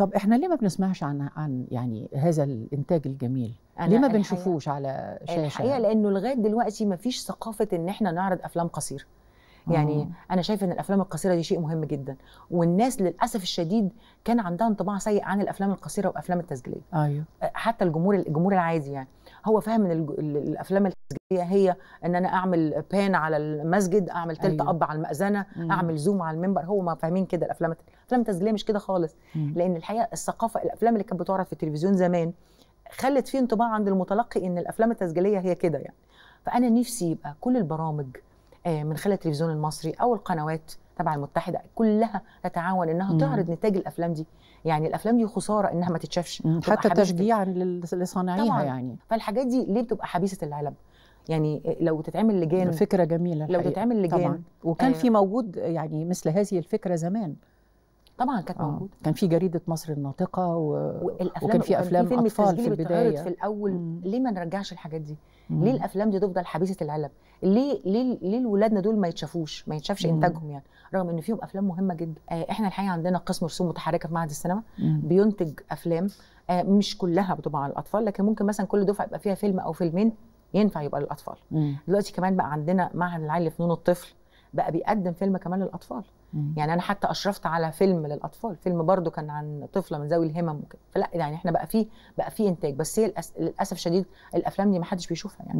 طب احنا ليه ما بنسمعش عن عن يعني هذا الانتاج الجميل ليه ما بنشوفوش على شاشه الحقيقه لانه لغايه دلوقتي ما فيش ثقافه ان احنا نعرض افلام قصيره يعني أوه. انا شايفه ان الافلام القصيره دي شيء مهم جدا والناس للاسف الشديد كان عندها انطباع سيء عن الافلام القصيره وافلام التسجيليه ايوه حتى الجمهور الجمهور العادي يعني هو فاهم ان الافلام التسجيليه هي ان انا اعمل بان على المسجد اعمل تلت أيوة. اب على المأذنه مم. اعمل زوم على المنبر هو ما فاهمين كده الافلام الافلام التسجيليه مش كده خالص مم. لان الحقيقه الثقافه الافلام اللي كانت بتعرض في التلفزيون زمان خلت في انطباع عند المتلقي ان الافلام التسجيليه هي كده يعني فانا نفسي يبقى كل البرامج آه، من خلال التلفزيون المصري او القنوات تبع المتحده كلها تتعاون انها مم. تعرض نتاج الافلام دي يعني الافلام دي خساره انها ما تتشافش حتى تشجيعا لصانعيها يعني فالحاجات دي ليه بتبقى حبيسه العلم يعني لو تتعمل لجان فكره جميله الحقيقة. لو تتعمل لجان طبعا وكان آه. في موجود يعني مثل هذه الفكره زمان طبعا كانت آه. موجوده كان في جريده مصر الناطقه و... والأفلام وكان في افلام وكان في فيلم اطفال في البدايه في الاول مم. ليه ما نرجعش الحاجات دي مم. ليه الافلام دي تفضل حبيسه العلب ليه ليه ليه الولادنا دول ما يتشافوش ما يتشافش انتاجهم يعني رغم ان فيهم افلام مهمه جدا آه احنا الحقيقه عندنا قسم رسوم متحركه في معهد السينما بينتج افلام آه مش كلها طبعا الاطفال لكن ممكن مثلا كل دفعه يبقى فيها فيلم او فيلمين ينفع يبقى للاطفال دلوقتي كمان بقى عندنا معهد العالي لفنون الطفل بقى بيقدم فيلم كمان للاطفال يعني انا حتى اشرفت على فيلم للاطفال فيلم برضو كان عن طفله من ذوي الهمم وكده فلا يعني احنا بقى فيه بقى فيه انتاج بس هي للاسف شديد الافلام دي ما حدش بيشوفها يعني